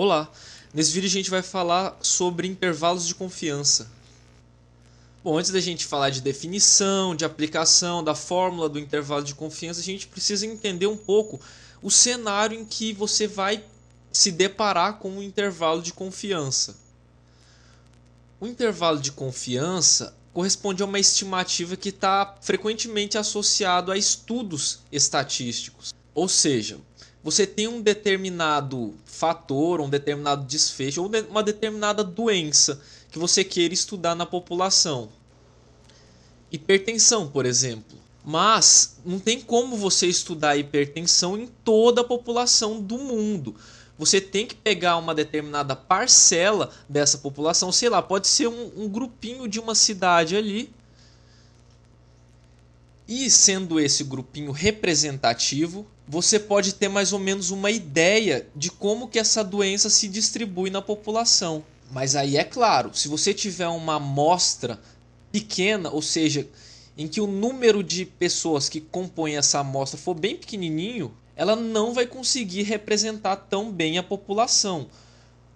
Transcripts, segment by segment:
Olá! Nesse vídeo a gente vai falar sobre intervalos de confiança. Bom, antes da gente falar de definição, de aplicação, da fórmula do intervalo de confiança, a gente precisa entender um pouco o cenário em que você vai se deparar com o intervalo de confiança. O intervalo de confiança corresponde a uma estimativa que está frequentemente associado a estudos estatísticos. Ou seja, você tem um determinado fator, um determinado desfecho, ou uma determinada doença que você queira estudar na população. Hipertensão, por exemplo. Mas não tem como você estudar hipertensão em toda a população do mundo. Você tem que pegar uma determinada parcela dessa população, sei lá, pode ser um, um grupinho de uma cidade ali. E sendo esse grupinho representativo, você pode ter mais ou menos uma ideia de como que essa doença se distribui na população. Mas aí é claro, se você tiver uma amostra pequena, ou seja, em que o número de pessoas que compõem essa amostra for bem pequenininho, ela não vai conseguir representar tão bem a população.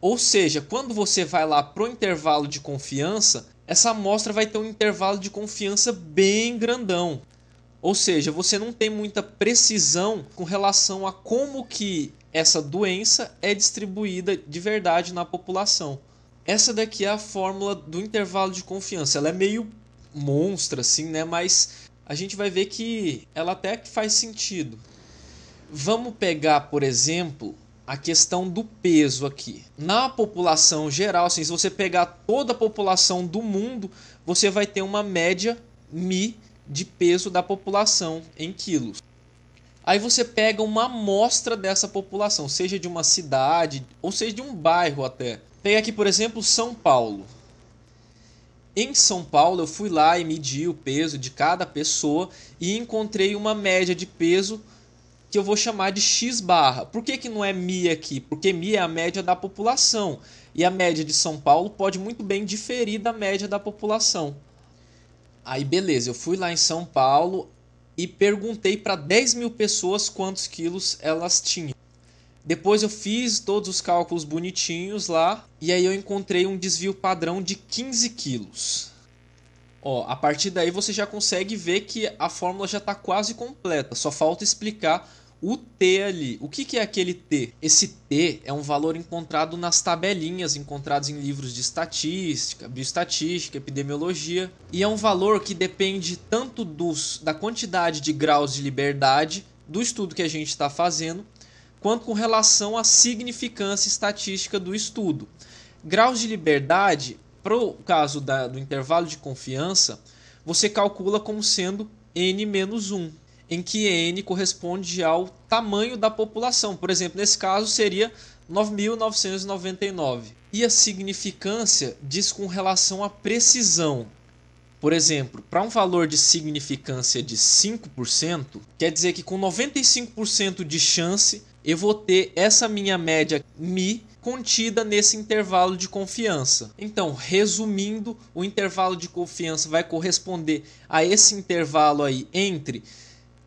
Ou seja, quando você vai lá pro intervalo de confiança, essa amostra vai ter um intervalo de confiança bem grandão. Ou seja, você não tem muita precisão com relação a como que essa doença é distribuída de verdade na população. Essa daqui é a fórmula do intervalo de confiança. Ela é meio monstra assim, né? Mas a gente vai ver que ela até que faz sentido. Vamos pegar, por exemplo, a questão do peso aqui. Na população geral, assim, se você pegar toda a população do mundo, você vai ter uma média mi de peso da população em quilos. Aí você pega uma amostra dessa população, seja de uma cidade ou seja de um bairro até. Pega aqui, por exemplo, São Paulo. Em São Paulo, eu fui lá e medi o peso de cada pessoa e encontrei uma média de peso que eu vou chamar de X barra. Por que, que não é mi aqui? Porque mi é a média da população. E a média de São Paulo pode muito bem diferir da média da população. Aí beleza, eu fui lá em São Paulo e perguntei para 10 mil pessoas quantos quilos elas tinham. Depois eu fiz todos os cálculos bonitinhos lá e aí eu encontrei um desvio padrão de 15 quilos. Ó, a partir daí você já consegue ver que a fórmula já está quase completa, só falta explicar o T ali. O que, que é aquele T? Esse T é um valor encontrado nas tabelinhas encontradas em livros de estatística, bioestatística, epidemiologia, e é um valor que depende tanto dos da quantidade de graus de liberdade do estudo que a gente está fazendo, quanto com relação à significância estatística do estudo. Graus de liberdade, para o caso da, do intervalo de confiança, você calcula como sendo n menos 1 em que N corresponde ao tamanho da população. Por exemplo, nesse caso seria 9.999. E a significância diz com relação à precisão. Por exemplo, para um valor de significância de 5%, quer dizer que com 95% de chance eu vou ter essa minha média mi contida nesse intervalo de confiança. Então, resumindo, o intervalo de confiança vai corresponder a esse intervalo aí entre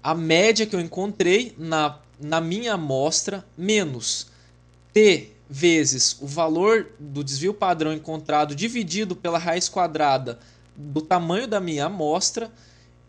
a média que eu encontrei na, na minha amostra menos T vezes o valor do desvio padrão encontrado dividido pela raiz quadrada do tamanho da minha amostra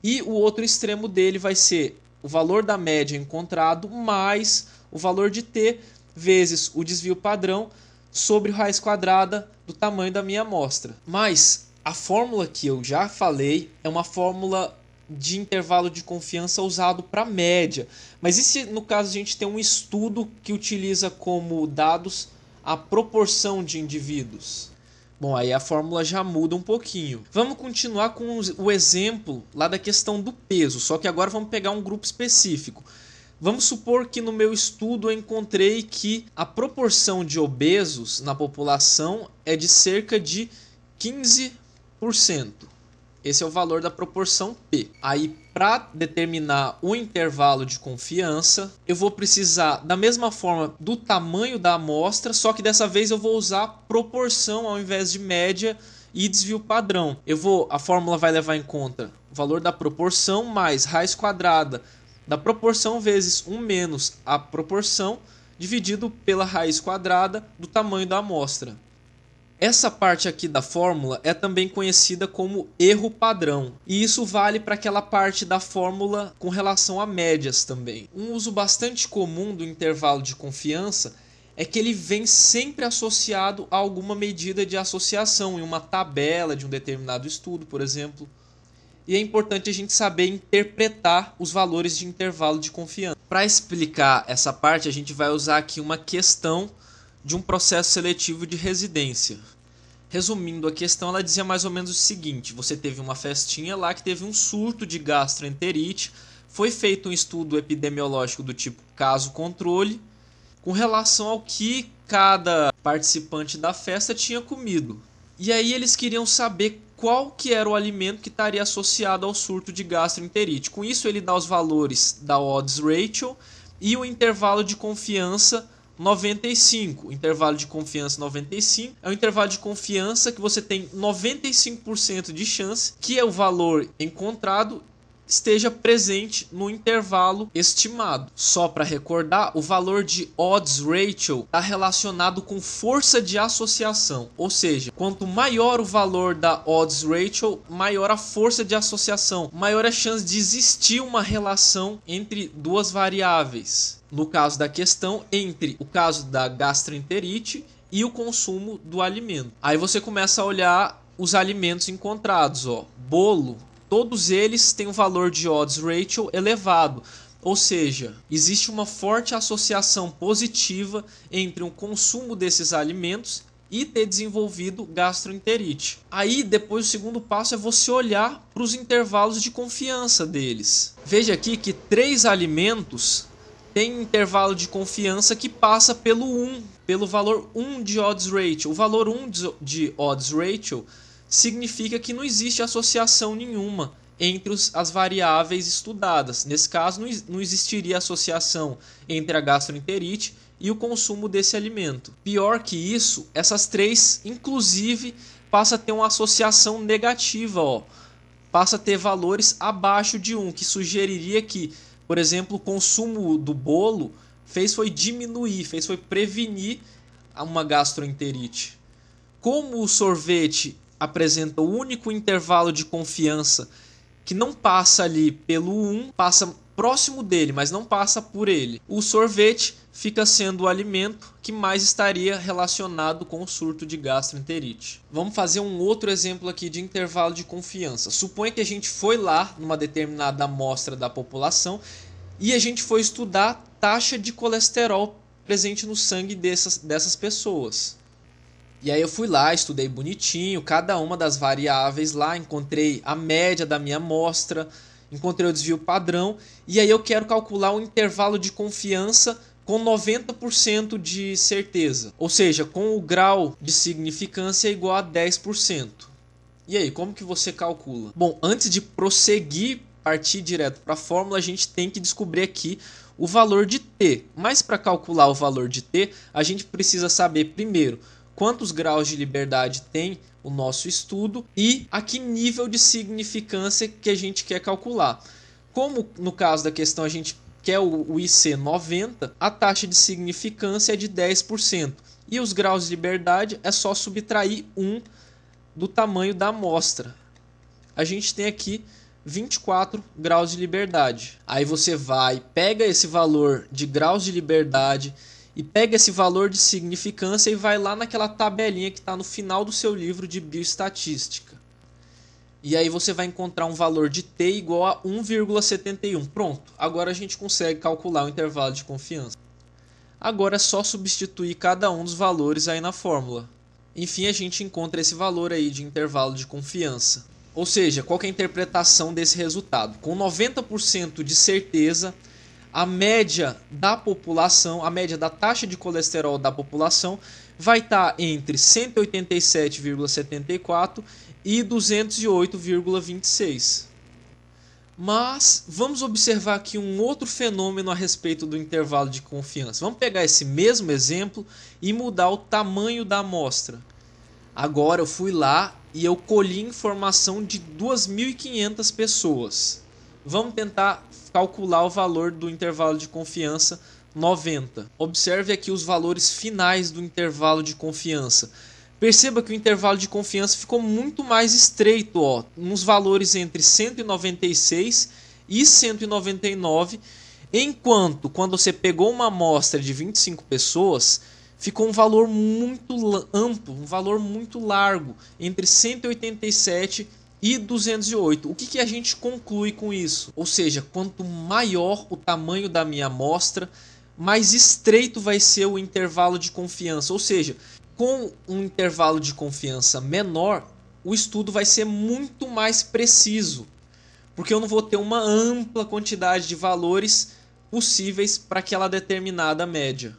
e o outro extremo dele vai ser o valor da média encontrado mais o valor de t vezes o desvio padrão sobre raiz quadrada do tamanho da minha amostra. Mas a fórmula que eu já falei é uma fórmula de intervalo de confiança usado para média. Mas e se no caso a gente tem um estudo que utiliza como dados a proporção de indivíduos? Bom, aí a fórmula já muda um pouquinho. Vamos continuar com o exemplo lá da questão do peso, só que agora vamos pegar um grupo específico. Vamos supor que no meu estudo eu encontrei que a proporção de obesos na população é de cerca de 15%. Esse é o valor da proporção P. Aí, para determinar o intervalo de confiança, eu vou precisar, da mesma forma, do tamanho da amostra, só que dessa vez eu vou usar proporção ao invés de média e desvio padrão. Eu vou, a fórmula vai levar em conta o valor da proporção mais raiz quadrada da proporção vezes 1 menos a proporção dividido pela raiz quadrada do tamanho da amostra. Essa parte aqui da fórmula é também conhecida como erro padrão, e isso vale para aquela parte da fórmula com relação a médias também. Um uso bastante comum do intervalo de confiança é que ele vem sempre associado a alguma medida de associação, em uma tabela de um determinado estudo, por exemplo. E é importante a gente saber interpretar os valores de intervalo de confiança. Para explicar essa parte, a gente vai usar aqui uma questão de um processo seletivo de residência. Resumindo a questão, ela dizia mais ou menos o seguinte: você teve uma festinha lá que teve um surto de gastroenterite, foi feito um estudo epidemiológico do tipo caso-controle, com relação ao que cada participante da festa tinha comido. E aí eles queriam saber qual que era o alimento que estaria associado ao surto de gastroenterite. Com isso ele dá os valores da odds ratio e o intervalo de confiança 95. Intervalo de confiança 95 é o intervalo de confiança que você tem 95% de chance que é o valor encontrado esteja presente no intervalo estimado. Só para recordar, o valor de odds ratio está relacionado com força de associação, ou seja, quanto maior o valor da odds ratio, maior a força de associação, maior a chance de existir uma relação entre duas variáveis. No caso da questão, entre o caso da gastroenterite e o consumo do alimento. Aí você começa a olhar os alimentos encontrados, ó, bolo, Todos eles têm um valor de odds ratio elevado, ou seja, existe uma forte associação positiva entre o consumo desses alimentos e ter desenvolvido gastroenterite. Aí depois o segundo passo é você olhar para os intervalos de confiança deles. Veja aqui que três alimentos têm intervalo de confiança que passa pelo 1, pelo valor 1 de odds ratio. O valor 1 de odds ratio significa que não existe associação nenhuma entre os, as variáveis estudadas. Nesse caso, não, não existiria associação entre a gastroenterite e o consumo desse alimento. Pior que isso, essas três, inclusive, passa a ter uma associação negativa, ó. passa a ter valores abaixo de 1, que sugeriria que, por exemplo, o consumo do bolo fez foi diminuir, fez foi prevenir uma gastroenterite. Como o sorvete apresenta o único intervalo de confiança que não passa ali pelo 1, passa próximo dele, mas não passa por ele. O sorvete fica sendo o alimento que mais estaria relacionado com o surto de gastroenterite. Vamos fazer um outro exemplo aqui de intervalo de confiança. Suponha que a gente foi lá numa determinada amostra da população e a gente foi estudar taxa de colesterol presente no sangue dessas, dessas pessoas. E aí eu fui lá, estudei bonitinho cada uma das variáveis lá, encontrei a média da minha amostra, encontrei o desvio padrão, e aí eu quero calcular o intervalo de confiança com 90% de certeza, ou seja, com o grau de significância é igual a 10%. E aí, como que você calcula? Bom, antes de prosseguir, partir direto para a fórmula, a gente tem que descobrir aqui o valor de t. Mas para calcular o valor de t, a gente precisa saber primeiro quantos graus de liberdade tem o nosso estudo e a que nível de significância que a gente quer calcular. Como no caso da questão a gente quer o IC 90, a taxa de significância é de 10%. E os graus de liberdade é só subtrair 1 do tamanho da amostra. A gente tem aqui 24 graus de liberdade. Aí você vai, pega esse valor de graus de liberdade e pega esse valor de significância e vai lá naquela tabelinha que está no final do seu livro de bioestatística. E aí você vai encontrar um valor de T igual a 1,71. Pronto, agora a gente consegue calcular o intervalo de confiança. Agora é só substituir cada um dos valores aí na fórmula. Enfim, a gente encontra esse valor aí de intervalo de confiança. Ou seja, qual é a interpretação desse resultado? Com 90% de certeza, a média da população, a média da taxa de colesterol da população vai estar tá entre 187,74 e 208,26. Mas vamos observar aqui um outro fenômeno a respeito do intervalo de confiança. Vamos pegar esse mesmo exemplo e mudar o tamanho da amostra. Agora eu fui lá e eu colhi informação de 2.500 pessoas Vamos tentar calcular o valor do intervalo de confiança 90. Observe aqui os valores finais do intervalo de confiança. Perceba que o intervalo de confiança ficou muito mais estreito, ó, nos valores entre 196 e 199, enquanto quando você pegou uma amostra de 25 pessoas, ficou um valor muito amplo, um valor muito largo, entre 187 e 208. O que, que a gente conclui com isso? Ou seja, quanto maior o tamanho da minha amostra, mais estreito vai ser o intervalo de confiança. Ou seja, com um intervalo de confiança menor, o estudo vai ser muito mais preciso, porque eu não vou ter uma ampla quantidade de valores possíveis para aquela determinada média.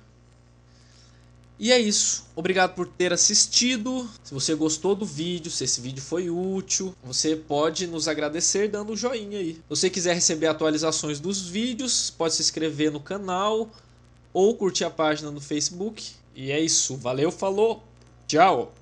E é isso. Obrigado por ter assistido. Se você gostou do vídeo, se esse vídeo foi útil, você pode nos agradecer dando um joinha aí. Se você quiser receber atualizações dos vídeos, pode se inscrever no canal ou curtir a página no Facebook. E é isso. Valeu, falou. Tchau.